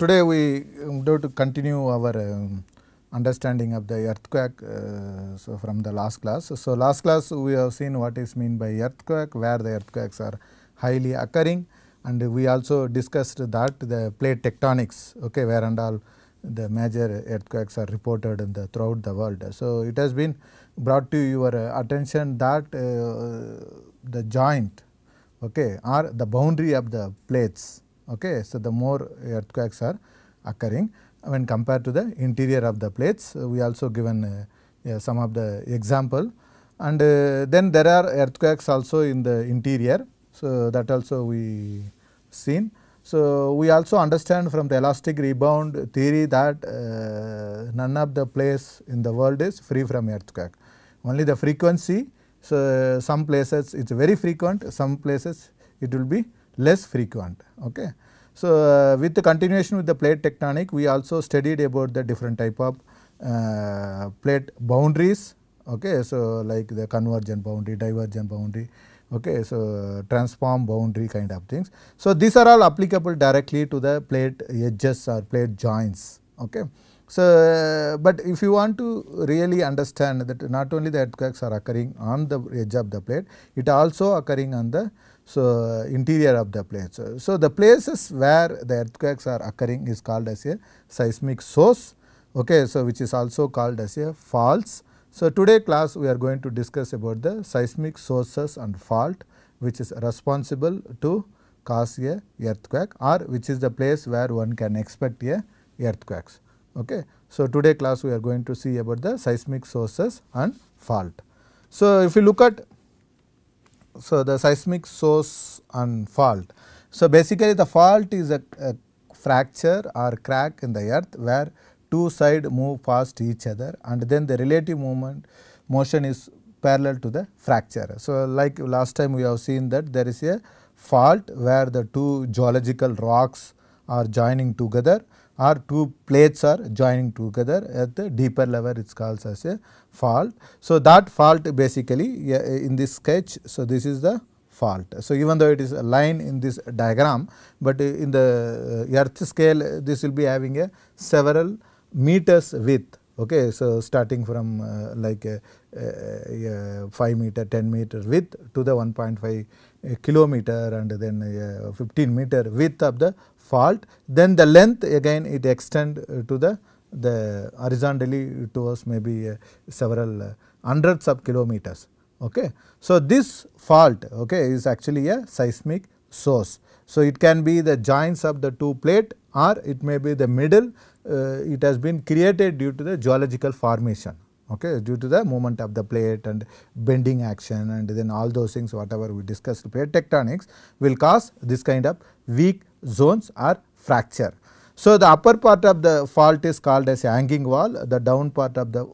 today we going um, to continue our um, understanding of the earthquake uh, so from the last class. So, last class we have seen what is mean by earthquake, where the earthquakes are highly occurring and we also discussed that the plate tectonics okay, where and all the major earthquakes are reported in the throughout the world. So, it has been brought to your uh, attention that uh, the joint okay, or the boundary of the plates Okay, so the more earthquakes are occurring when compared to the interior of the plates. Uh, we also given uh, yeah, some of the example and uh, then there are earthquakes also in the interior. So, that also we seen. So, we also understand from the elastic rebound theory that uh, none of the place in the world is free from earthquake, only the frequency. So, some places it is very frequent, some places it will be less frequent. Okay. So, uh, with the continuation with the plate tectonic we also studied about the different type of uh, plate boundaries. Okay. So, like the convergent boundary, divergent boundary, okay. So, transform boundary kind of things. So, these are all applicable directly to the plate edges or plate joints. Okay. So, uh, but if you want to really understand that not only the earthquakes are occurring on the edge of the plate, it also occurring on the so interior of the plates. So, the places where the earthquakes are occurring is called as a seismic source, okay, so which is also called as a faults. So, today class we are going to discuss about the seismic sources and fault which is responsible to cause a earthquake or which is the place where one can expect a earthquakes. Okay. So, today class we are going to see about the seismic sources and fault. So, if you look at so the seismic source and fault. So basically the fault is a, a fracture or crack in the earth where two side move past each other and then the relative movement motion is parallel to the fracture. So like last time we have seen that there is a fault where the two geological rocks are joining together or two plates are joining together at the deeper level it is called as a fault. So, that fault basically in this sketch, so this is the fault. So, even though it is a line in this diagram, but in the uh, earth scale this will be having a several meters width. Okay, so starting from uh, like a, a, a 5 meter, 10 meter width to the 1.5 a kilometer and then a uh, 15 meter width of the fault then the length again it extend uh, to the the horizontally towards maybe uh, several hundreds of kilometers okay so this fault okay is actually a seismic source so it can be the joints of the two plate or it may be the middle uh, it has been created due to the geological formation okay, due to the movement of the plate and bending action and then all those things whatever we discussed plate tectonics will cause this kind of weak zones or fracture. So, the upper part of the fault is called as a hanging wall, the down part of the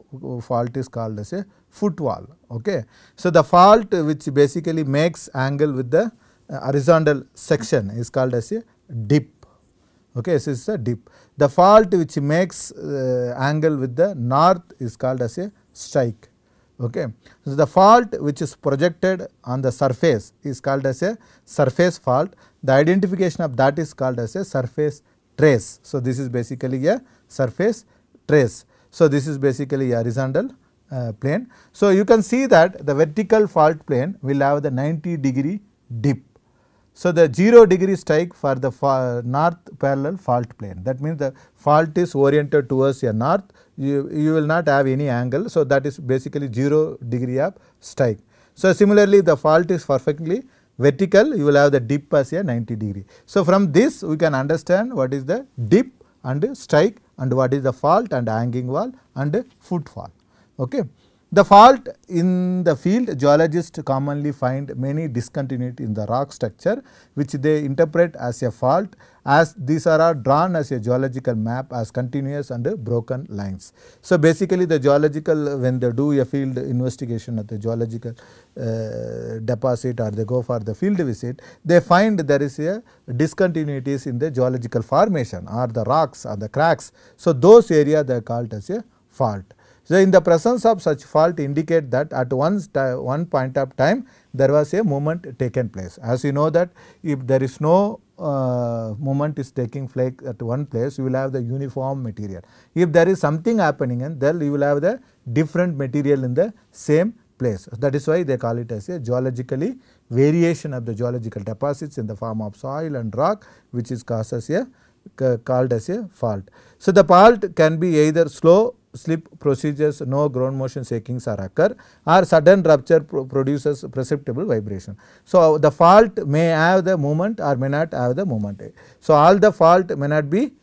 fault is called as a foot wall. Okay. So, the fault which basically makes angle with the horizontal section is called as a dip okay this is a dip the fault which makes uh, angle with the north is called as a strike okay so the fault which is projected on the surface is called as a surface fault the identification of that is called as a surface trace so this is basically a surface trace so this is basically a horizontal uh, plane so you can see that the vertical fault plane will have the 90 degree dip so, the 0 degree strike for the north parallel fault plane that means the fault is oriented towards your north you, you will not have any angle. So, that is basically 0 degree of strike. So, similarly the fault is perfectly vertical you will have the dip as a 90 degree. So, from this we can understand what is the dip and strike and what is the fault and hanging wall and footfall. Okay. The fault in the field geologists commonly find many discontinuity in the rock structure which they interpret as a fault as these are drawn as a geological map as continuous and broken lines. So, basically the geological when they do a field investigation at the geological uh, deposit or they go for the field visit they find there is a discontinuities in the geological formation or the rocks or the cracks. So, those area they are called as a fault. So, in the presence of such fault indicate that at one, one point of time there was a movement taken place. As you know that if there is no uh, movement is taking place at one place you will have the uniform material. If there is something happening and then you will have the different material in the same place. That is why they call it as a geologically variation of the geological deposits in the form of soil and rock which is causes a called as a fault. So, the fault can be either slow slip procedures, no ground motion shakings are occur or sudden rupture pro produces perceptible vibration. So, uh, the fault may have the moment or may not have the moment. So, all the fault may not be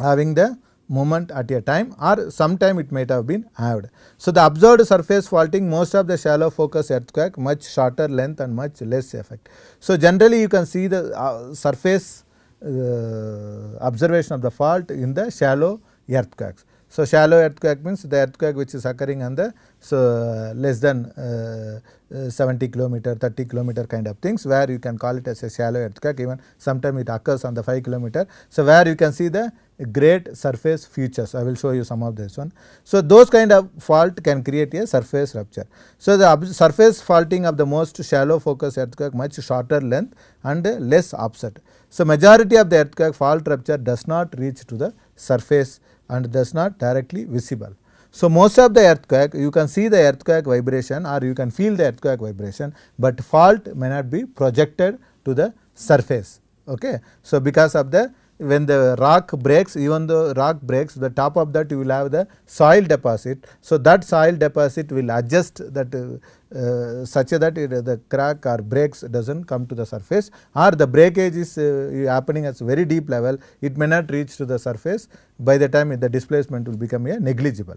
having the moment at a time or sometime it might have been halved. So, the observed surface faulting most of the shallow focus earthquake much shorter length and much less effect. So, generally you can see the uh, surface uh, observation of the fault in the shallow earthquakes. So, shallow earthquake means the earthquake which is occurring on the so less than uh, uh, 70 kilometer, 30 kilometer kind of things where you can call it as a shallow earthquake even sometime it occurs on the 5 kilometer. So, where you can see the great surface features I will show you some of this one. So, those kind of fault can create a surface rupture. So, the surface faulting of the most shallow focus earthquake much shorter length and less offset. So, majority of the earthquake fault rupture does not reach to the surface and that is not directly visible. So, most of the earthquake you can see the earthquake vibration or you can feel the earthquake vibration, but fault may not be projected to the surface. Okay. So, because of the when the rock breaks even the rock breaks the top of that you will have the soil deposit. So, that soil deposit will adjust that uh, uh such that it, uh, the crack or breaks does not come to the surface or the breakage is uh, happening at very deep level it may not reach to the surface by the time the displacement will become negligible.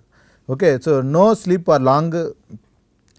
Okay. So, no slip or long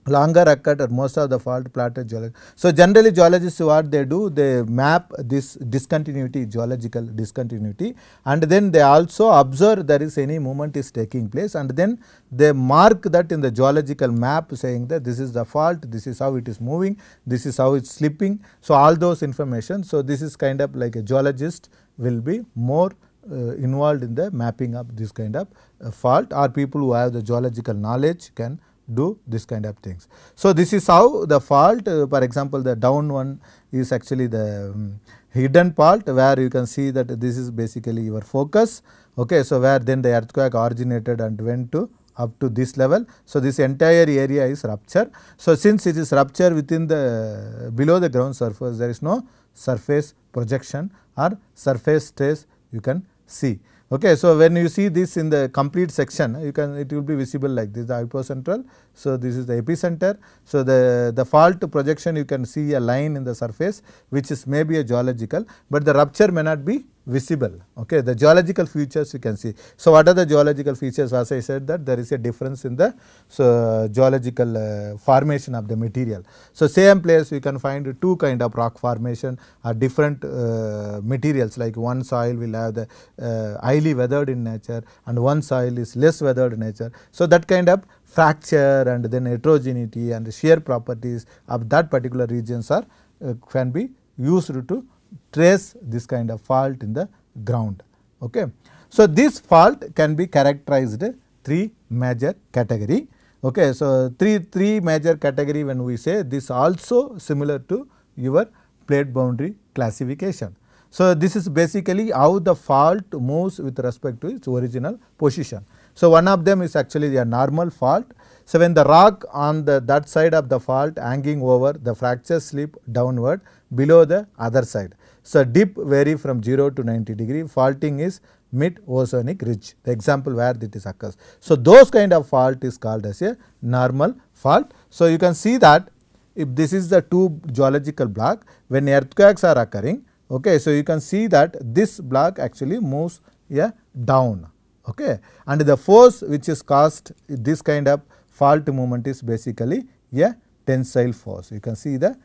longer occurred or most of the fault plotted geology. So, generally geologists what they do they map this discontinuity geological discontinuity and then they also observe there is any movement is taking place and then they mark that in the geological map saying that this is the fault, this is how it is moving, this is how it is slipping. So, all those information. So, this is kind of like a geologist will be more uh, involved in the mapping of this kind of uh, fault or people who have the geological knowledge can do this kind of things. So, this is how the fault uh, for example, the down one is actually the um, hidden part where you can see that this is basically your focus. Okay, so, where then the earthquake originated and went to up to this level. So, this entire area is rupture. So, since it is rupture within the uh, below the ground surface there is no surface projection or surface stress you can see. Okay, so when you see this in the complete section, you can it will be visible like this. The hypocentral. So this is the epicenter. So the the fault projection you can see a line in the surface, which is maybe a geological, but the rupture may not be visible okay the geological features you can see. So, what are the geological features as I said that there is a difference in the so, geological uh, formation of the material. So, same place you can find two kind of rock formation are different uh, materials like one soil will have the uh, highly weathered in nature and one soil is less weathered in nature. So, that kind of fracture and then heterogeneity and the shear properties of that particular regions are uh, can be used to trace this kind of fault in the ground. Okay. So, this fault can be characterized three major category. Okay. So, three, three major category when we say this also similar to your plate boundary classification. So, this is basically how the fault moves with respect to its original position. So, one of them is actually a normal fault. So, when the rock on the that side of the fault hanging over the fracture slip downward below the other side. So, dip vary from 0 to 90 degree, faulting is mid oceanic ridge, the example where this occurs. So, those kind of fault is called as a normal fault. So, you can see that if this is the two geological block, when earthquakes are occurring, okay, so you can see that this block actually moves yeah, down okay. and the force which is caused this kind of fault movement is basically a tensile force. You can see the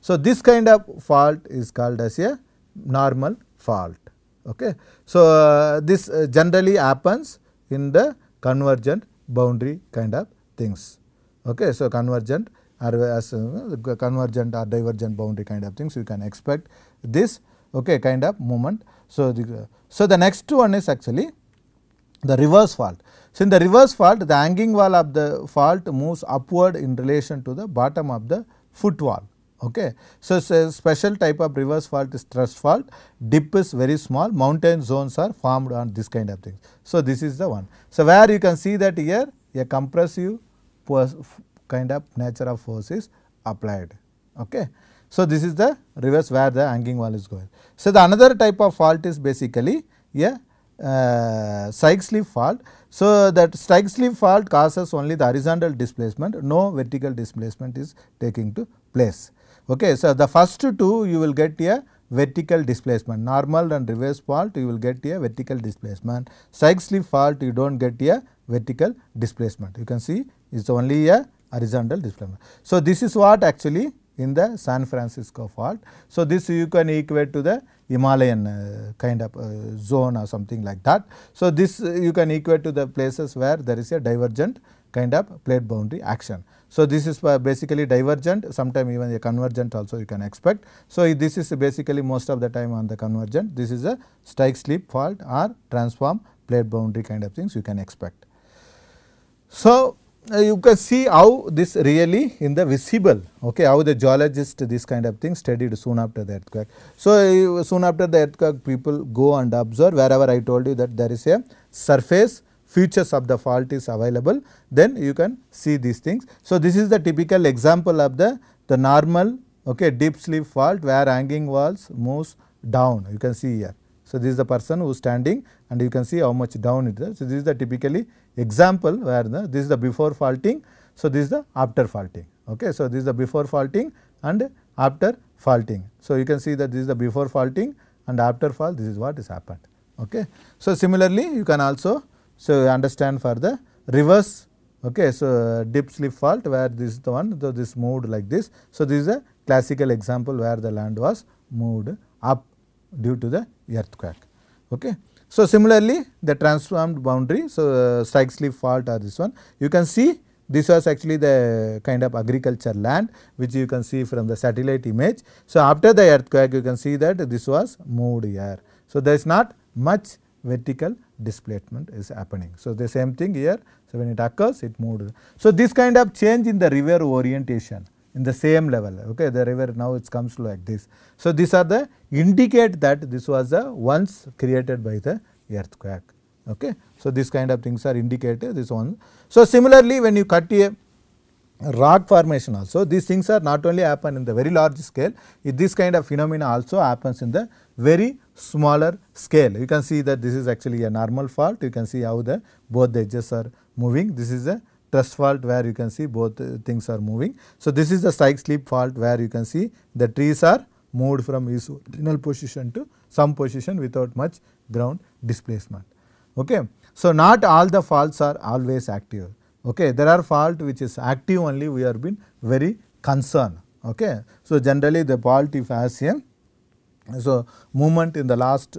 so, this kind of fault is called as a normal fault. Okay. So, uh, this uh, generally happens in the convergent boundary kind of things. Okay. So, convergent or as uh, convergent or divergent boundary kind of things you can expect this okay, kind of movement. So, the, so the next one is actually the reverse fault. So, in the reverse fault the hanging wall of the fault moves upward in relation to the bottom of the foot wall. Okay. So, a special type of reverse fault is thrust fault, dip is very small, mountain zones are formed on this kind of things. So, this is the one. So, where you can see that here a compressive kind of nature of force is applied. Okay. So, this is the reverse where the hanging wall is going. So, the another type of fault is basically a uh, strike slip fault. So, that strike slip fault causes only the horizontal displacement, no vertical displacement is taking to place. Okay, so, the first two you will get a vertical displacement normal and reverse fault you will get a vertical displacement side slip fault you do not get a vertical displacement you can see it is only a horizontal displacement. So, this is what actually in the San Francisco fault. So, this you can equate to the Himalayan uh, kind of uh, zone or something like that. So, this you can equate to the places where there is a divergent kind of plate boundary action. So, this is basically divergent sometimes even a convergent also you can expect. So, this is basically most of the time on the convergent this is a strike slip fault or transform plate boundary kind of things you can expect. So, uh, you can see how this really in the visible okay how the geologist this kind of thing studied soon after the earthquake. So, uh, soon after the earthquake people go and observe wherever I told you that there is a surface features of the fault is available then you can see these things. So, this is the typical example of the, the normal okay, deep sleep fault where hanging walls moves down you can see here. So, this is the person who is standing and you can see how much down it is. So, this is the typically example where the, this is the before faulting. So, this is the after faulting. Okay. So, this is the before faulting and after faulting. So, you can see that this is the before faulting and after fault this is what is happened. Okay. So, similarly you can also so, understand for the reverse okay. So, dip slip fault where this is the one so this moved like this. So, this is a classical example where the land was moved up due to the earthquake. Okay. So, similarly the transformed boundary so uh, strike slip fault or this one you can see this was actually the kind of agriculture land which you can see from the satellite image. So, after the earthquake you can see that this was moved here. So, there is not much vertical displacement is happening. So, the same thing here. So, when it occurs it moved. So, this kind of change in the river orientation in the same level okay the river now it comes like this. So, these are the indicate that this was the once created by the earthquake okay. So, this kind of things are indicated this one. So, similarly when you cut a rock formation also these things are not only happen in the very large scale this kind of phenomena also happens in the very smaller scale. You can see that this is actually a normal fault. You can see how the both the edges are moving. This is a truss fault where you can see both uh, things are moving. So, this is the strike slip fault where you can see the trees are moved from its original position to some position without much ground displacement. Okay. So, not all the faults are always active. Okay. There are fault which is active only we have been very concerned. Okay. So, generally the fault if has a so, movement in the last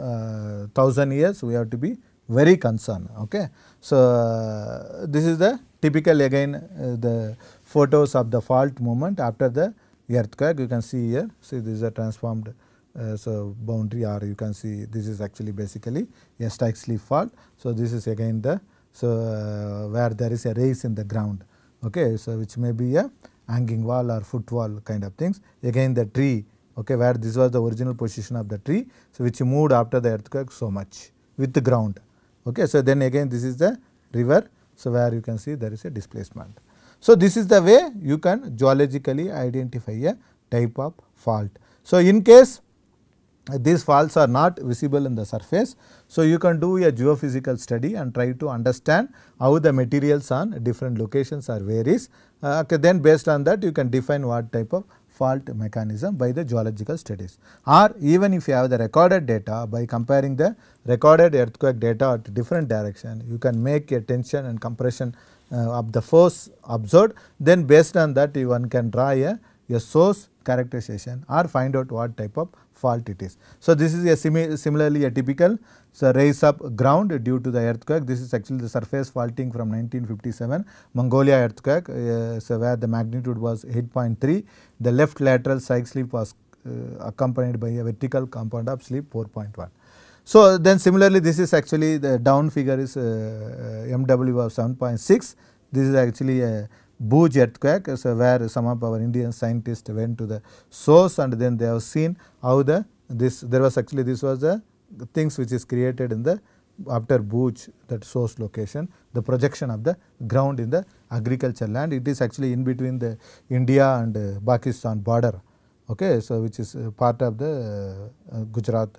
uh, thousand years we have to be very concerned. Okay. So, uh, this is the typical again uh, the photos of the fault movement after the earthquake you can see here see this is a transformed uh, so boundary or you can see this is actually basically a strike slip fault. So, this is again the so uh, where there is a raise in the ground okay so which may be a hanging wall or foot wall kind of things again the tree okay, where this was the original position of the tree, so which moved after the earthquake so much with the ground. Okay. So, then again this is the river, so where you can see there is a displacement. So, this is the way you can geologically identify a type of fault. So, in case these faults are not visible in the surface. So, you can do a geophysical study and try to understand how the materials on different locations are varies. Uh, okay, then based on that you can define what type of fault mechanism by the geological studies or even if you have the recorded data by comparing the recorded earthquake data at different direction you can make a tension and compression uh, of the force observed then based on that one can draw a, a source characterization or find out what type of fault it is. So, this is a simi similarly a typical so, raise up ground due to the earthquake. This is actually the surface faulting from 1957 Mongolia earthquake, uh, so where the magnitude was 8.3. The left lateral side slip was uh, accompanied by a vertical compound of slip 4.1. So, then similarly this is actually the down figure is uh, uh MW of 7.6. This is actually a Bhuj earthquake, so where some of our Indian scientists went to the source and then they have seen how the this there was actually this was a things which is created in the after Booch that source location, the projection of the ground in the agriculture land. It is actually in between the India and uh, Pakistan border, okay, so which is uh, part of the uh, uh Gujarat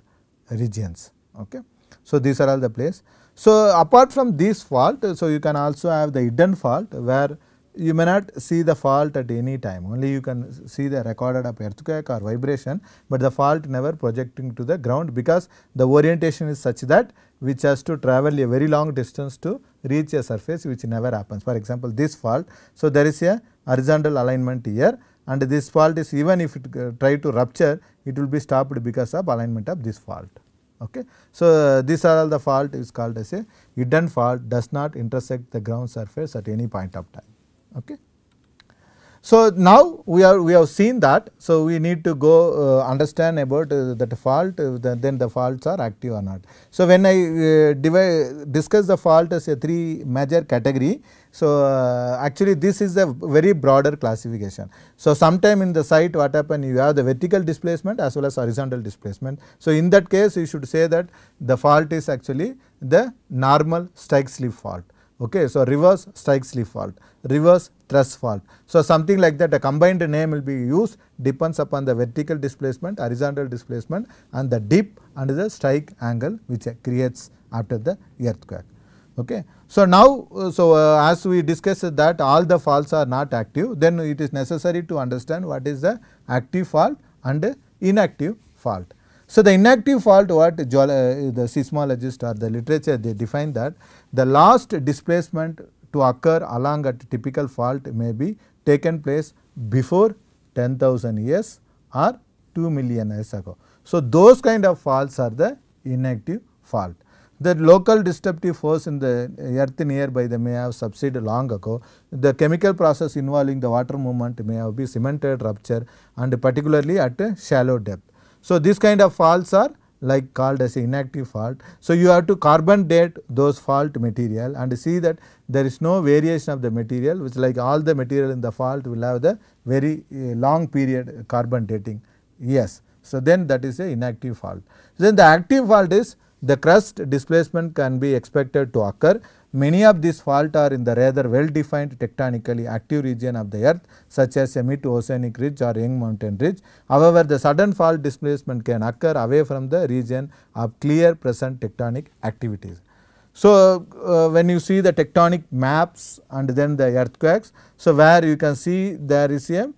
regions. Okay. So, these are all the place. So, apart from this fault, so you can also have the hidden fault where you may not see the fault at any time only you can see the recorded of earthquake or vibration but the fault never projecting to the ground because the orientation is such that which has to travel a very long distance to reach a surface which never happens for example this fault so there is a horizontal alignment here and this fault is even if it uh, try to rupture it will be stopped because of alignment of this fault okay. So, uh, these are all the fault is called as a hidden fault does not intersect the ground surface at any point of time. Okay. So, now we are we have seen that. So, we need to go uh, understand about uh, that fault uh, the, then the faults are active or not. So, when I uh, discuss the fault as a three major category. So, uh, actually this is a very broader classification. So, sometime in the site what happen you have the vertical displacement as well as horizontal displacement. So, in that case you should say that the fault is actually the normal strike slip fault. Okay. So, reverse strike slip fault, reverse thrust fault. So, something like that a combined name will be used depends upon the vertical displacement, horizontal displacement and the dip and the strike angle which creates after the earthquake. Okay. So, now, uh, so uh, as we discussed that all the faults are not active then it is necessary to understand what is the active fault and inactive fault. So, the inactive fault what uh, the seismologists or the literature they define that the last displacement to occur along a typical fault may be taken place before 10,000 years or 2 million years ago. So, those kind of faults are the inactive fault. The local disruptive force in the earth nearby they may have subsided long ago. The chemical process involving the water movement may have been cemented rupture and particularly at a shallow depth. So, this kind of faults are like called as inactive fault. So, you have to carbon date those fault material and see that there is no variation of the material which like all the material in the fault will have the very eh, long period carbon dating. Yes. So, then that is a inactive fault. Then the active fault is the crust displacement can be expected to occur Many of these faults are in the rather well defined tectonically active region of the earth such as a mid-oceanic ridge or young mountain ridge. However, the sudden fault displacement can occur away from the region of clear present tectonic activities. So, uh, when you see the tectonic maps and then the earthquakes, so where you can see there is a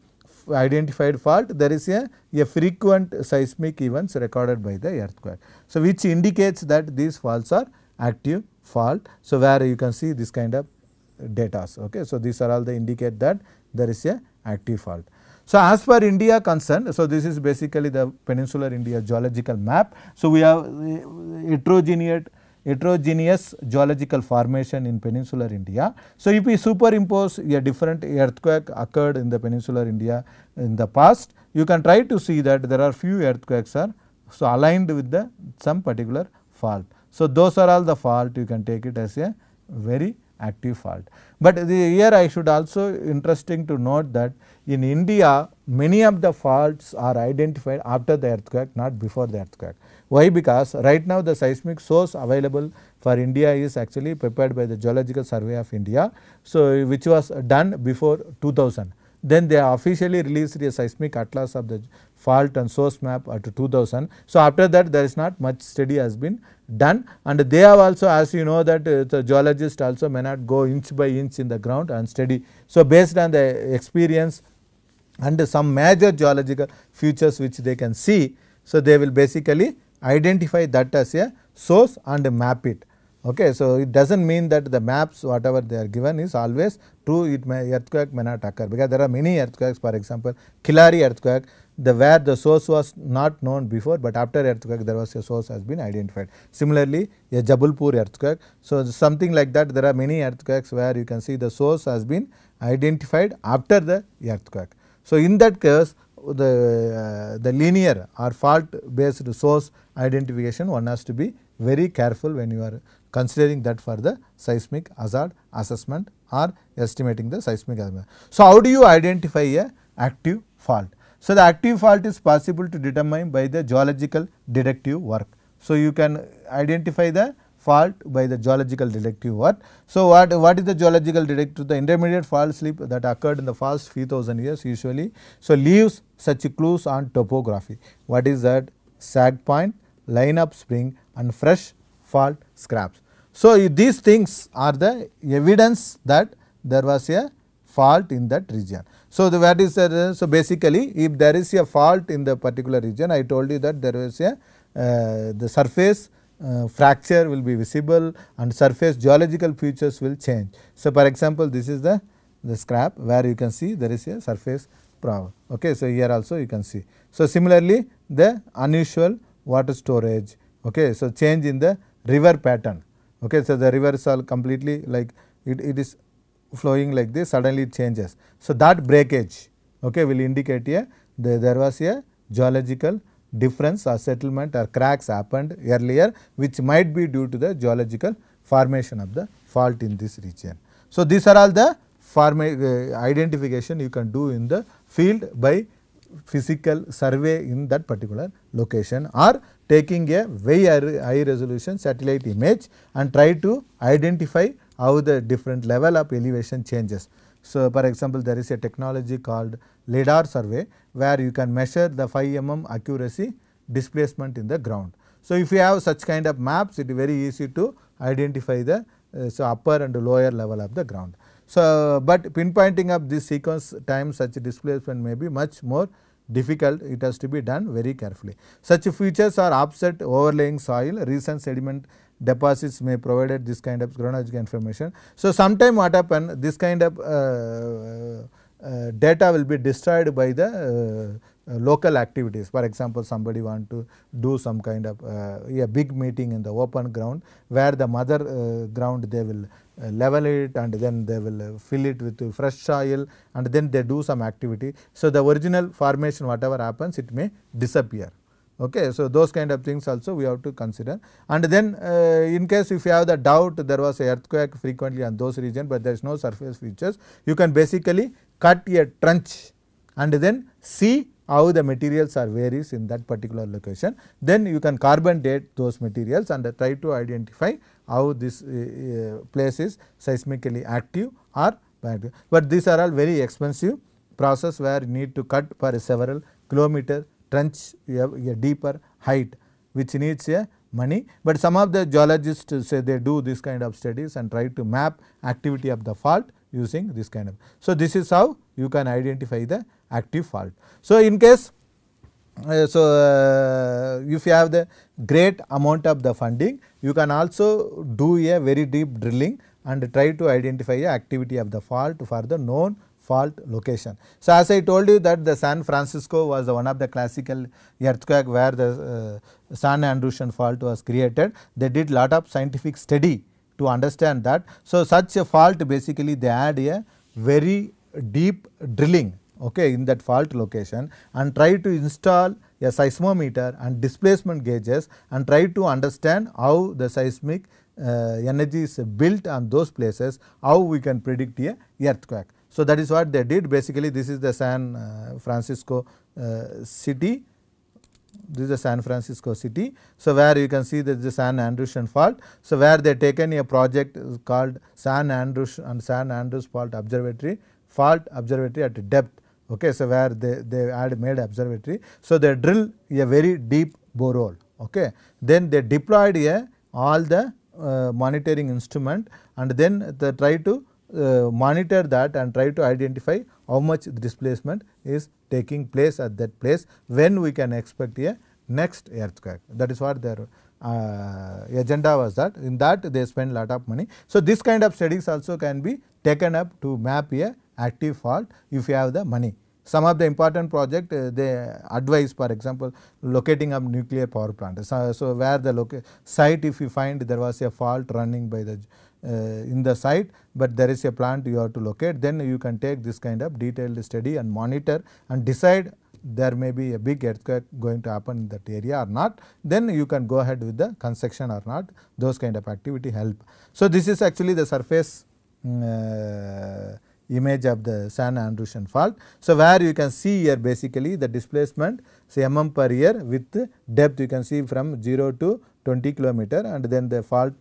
identified fault, there is a, a frequent seismic events recorded by the earthquake. So, which indicates that these faults are active fault. So, where you can see this kind of data. Okay. So, these are all the indicate that there is a active fault. So, as per India concerned, so this is basically the peninsular India geological map. So, we have uh, heterogeneous, heterogeneous geological formation in peninsular India. So, if we superimpose a different earthquake occurred in the peninsular India in the past, you can try to see that there are few earthquakes are so aligned with the some particular fault. So, those are all the fault you can take it as a very active fault. But here I should also interesting to note that in India many of the faults are identified after the earthquake not before the earthquake. Why? Because right now the seismic source available for India is actually prepared by the Geological Survey of India. So, which was done before 2000. Then they officially released a seismic atlas of the fault and source map at 2000. So, after that there is not much study has been done and they have also as you know that uh, the geologist also may not go inch by inch in the ground and study. So, based on the experience and some major geological features which they can see. So, they will basically identify that as a source and map it. Okay, so it does not mean that the maps whatever they are given is always true it may earthquake may not occur because there are many earthquakes for example Kilari earthquake the where the source was not known before but after earthquake there was a source has been identified. Similarly, a Jabalpur earthquake. So, something like that there are many earthquakes where you can see the source has been identified after the earthquake. So, in that case the, uh, the linear or fault based source identification one has to be very careful when you are considering that for the seismic hazard assessment or estimating the seismic hazard. So, how do you identify a active fault? So, the active fault is possible to determine by the geological detective work. So, you can identify the fault by the geological detective work. So, what, what is the geological detective? The intermediate fault slip that occurred in the past few thousand years usually. So, leaves such clues on topography. What is that? Sag point, line up spring and fresh Fault scraps. So, these things are the evidence that there was a fault in that region. So, the what is so basically if there is a fault in the particular region I told you that there was a uh, the surface uh, fracture will be visible and surface geological features will change. So, for example, this is the, the scrap where you can see there is a surface problem. Okay, so, here also you can see. So, similarly the unusual water storage. Okay, so, change in the river pattern. Okay, so the rivers are completely like it, it is flowing like this suddenly it changes. So, that breakage okay, will indicate a the, there was a geological difference or settlement or cracks happened earlier which might be due to the geological formation of the fault in this region. So, these are all the form, uh, identification you can do in the field by physical survey in that particular location or taking a very high resolution satellite image and try to identify how the different level of elevation changes. So, for example, there is a technology called LIDAR survey where you can measure the 5 mm accuracy displacement in the ground. So, if you have such kind of maps it is very easy to identify the uh, so upper and lower level of the ground. So, but pinpointing of this sequence time such displacement may be much more difficult it has to be done very carefully. Such features are offset overlaying soil recent sediment deposits may provide this kind of chronological information. So, sometime what happen this kind of uh, uh, data will be destroyed by the uh, uh, local activities. For example, somebody want to do some kind of uh, a big meeting in the open ground where the mother uh, ground they will uh, level it and then they will uh, fill it with fresh soil and then they do some activity. So, the original formation whatever happens it may disappear. Okay, so those kind of things also we have to consider and then in case if you have the doubt there was earthquake frequently on those region, but there is no surface features you can basically cut a trench and then see how the materials are varies in that particular location. Then you can carbon date those materials and try to identify how this uh, uh place is seismically active or active. But these are all very expensive process where you need to cut for several kilometer trench you have a deeper height which needs a money. But some of the geologists say they do this kind of studies and try to map activity of the fault using this kind of. So, this is how you can identify the active fault. So, in case uh, so uh, if you have the great amount of the funding you can also do a very deep drilling and try to identify the activity of the fault for the known fault location. So, as I told you that the San Francisco was one of the classical earthquake where the uh, San Andreas fault was created. They did lot of scientific study to understand that. So, such a fault basically they add a very deep drilling okay, in that fault location and try to install a seismometer and displacement gauges and try to understand how the seismic uh, energy is built on those places, how we can predict a earthquake. So, that is what they did basically this is the San uh, Francisco uh, city this is the San Francisco city. So, where you can see that the San Andrewsian fault. So, where they taken a project called San Andrews and San Andrews fault observatory, fault observatory at depth. Okay, so, where they, they had made observatory. So, they drill a very deep borehole. Okay. Then they deployed a all the uh, monitoring instrument and then they try to uh, monitor that and try to identify how much displacement is taking place at that place when we can expect a next earthquake. That is what their uh, agenda was that in that they spend lot of money. So, this kind of studies also can be taken up to map a active fault if you have the money. Some of the important project uh, they advise for example, locating of nuclear power plant. So, so where the site if you find there was a fault running by the uh, in the site, but there is a plant you have to locate then you can take this kind of detailed study and monitor and decide there may be a big earthquake going to happen in that area or not, then you can go ahead with the construction or not, those kind of activity help. So, this is actually the surface mm, uh, image of the San Andrushan fault. So, where you can see here basically the displacement say mm per year with depth you can see from 0 to 20 kilometer and then the fault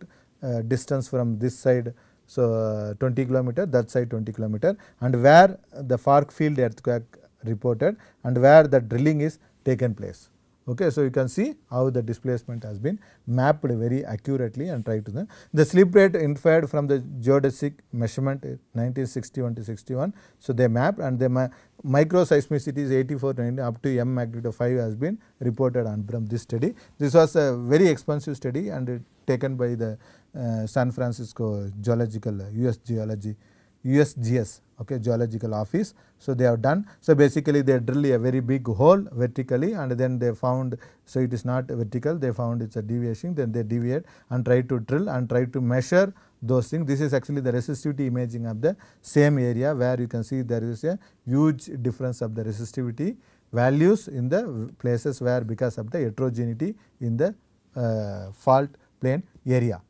uh, distance from this side so uh, 20 kilometer that side 20 kilometer and where the Fark field earthquake reported and where the drilling is taken place. Okay, so you can see how the displacement has been mapped very accurately and tried to the, the slip rate inferred from the geodesic measurement 1961 to 61. So they mapped and the micro seismicity is 84 90 up to m magnitude 5 has been reported on from this study. This was a very expensive study and taken by the uh, San Francisco Geological US uh, Geology USGS okay geological office. So, they have done. So, basically they drill a very big hole vertically and then they found so it is not vertical they found it is a deviation then they deviate and try to drill and try to measure those things. This is actually the resistivity imaging of the same area where you can see there is a huge difference of the resistivity values in the places where because of the heterogeneity in the uh, fault plane area.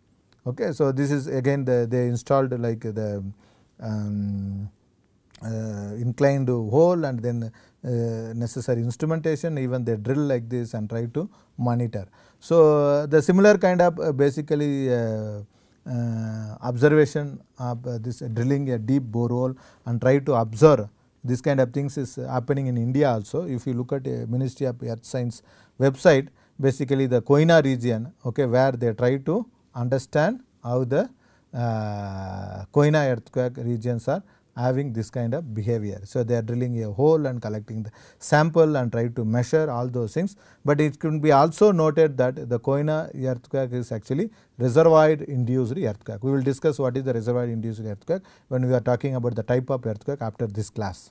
Okay, so this is again the, they installed like the um, uh, inclined hole and then uh, necessary instrumentation even they drill like this and try to monitor. So, uh, the similar kind of uh, basically uh, uh, observation of this drilling a deep borehole and try to observe this kind of things is happening in India also. If you look at a Ministry of Earth Science website basically the Koina region okay, where they try to understand how the uh, Koina earthquake regions are having this kind of behavior. So, they are drilling a hole and collecting the sample and try to measure all those things, but it can be also noted that the Koina earthquake is actually reservoir induced earthquake. We will discuss what is the reservoir induced earthquake when we are talking about the type of earthquake after this class.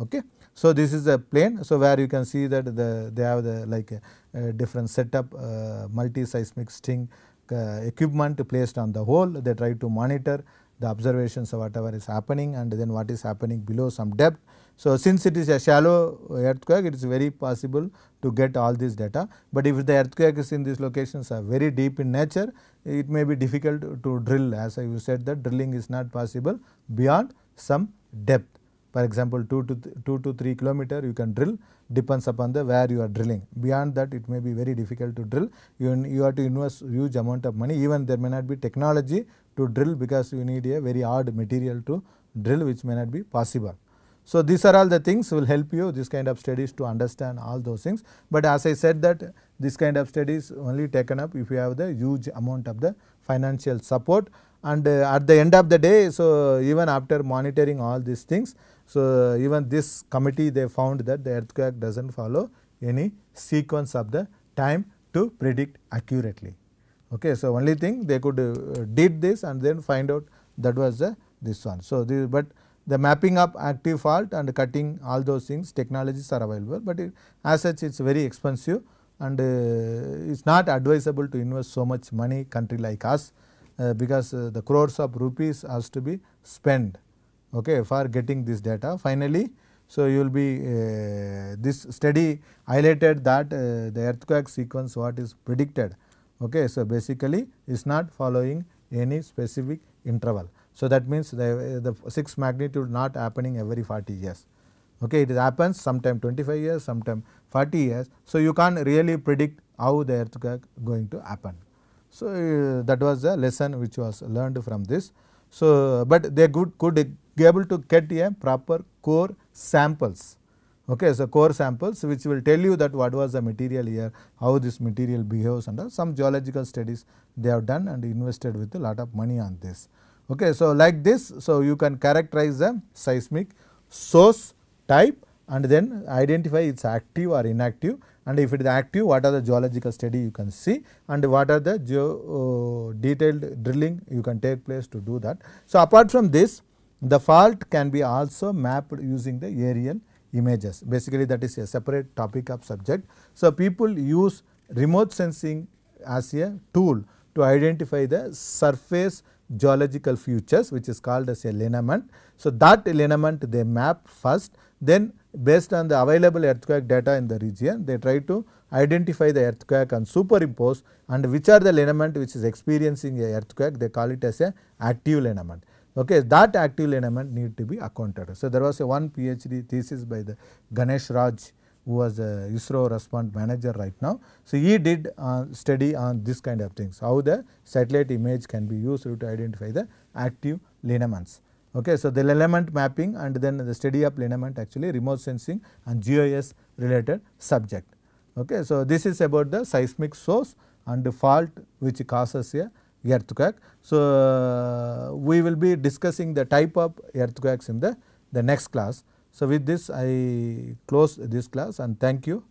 Okay. So, this is a plane, so where you can see that the, they have the like a, a different setup, uh, multi seismic string the uh, equipment placed on the hole, they try to monitor the observations of whatever is happening and then what is happening below some depth. So, since it is a shallow earthquake, it is very possible to get all this data, but if the earthquakes in these locations are very deep in nature, it may be difficult to drill as I said that drilling is not possible beyond some depth for example 2 to, 2 to 3 kilometer you can drill depends upon the where you are drilling beyond that it may be very difficult to drill you, you have to invest huge amount of money even there may not be technology to drill because you need a very hard material to drill which may not be possible. So, these are all the things will help you this kind of studies to understand all those things, but as I said that this kind of studies only taken up if you have the huge amount of the financial support and uh, at the end of the day. So, even after monitoring all these things so, even this committee they found that the earthquake does not follow any sequence of the time to predict accurately. Okay. So, only thing they could uh, did this and then find out that was the this one. So, this but the mapping up active fault and cutting all those things technologies are available, but it, as such it is very expensive and uh, it is not advisable to invest so much money country like us uh, because uh, the crores of rupees has to be spent okay, for getting this data. Finally, so you will be uh, this study highlighted that uh, the earthquake sequence what is predicted. Okay, so basically is not following any specific interval. So that means the, the 6 magnitude not happening every 40 years. Okay, it happens sometime 25 years, sometime 40 years. So you can't really predict how the earthquake going to happen. So uh, that was the lesson which was learned from this. So, but they could, could be able to get a proper core samples. Okay, so core samples which will tell you that what was the material here, how this material behaves and some geological studies they have done and invested with a lot of money on this. Okay, so like this, so you can characterize the seismic source type and then identify its active or inactive and if it is active what are the geological study you can see and what are the geo, uh, detailed drilling you can take place to do that. So, apart from this the fault can be also mapped using the aerial images basically that is a separate topic of subject. So, people use remote sensing as a tool to identify the surface geological features which is called as a lineament. So, that lineament they map first then based on the available earthquake data in the region, they try to identify the earthquake and superimpose and which are the lineament which is experiencing a earthquake, they call it as a active lineament. Okay, that active lineament need to be accounted. So, there was a one PhD thesis by the Ganesh Raj who was a ISRO respond manager right now. So, he did uh, study on this kind of things, how the satellite image can be used to identify the active lineaments. Okay, so the element mapping and then the steady up element actually remote sensing and GIS related subject. Okay, so this is about the seismic source and the fault which causes a earthquake. So uh, we will be discussing the type of earthquakes in the, the next class. So with this I close this class and thank you.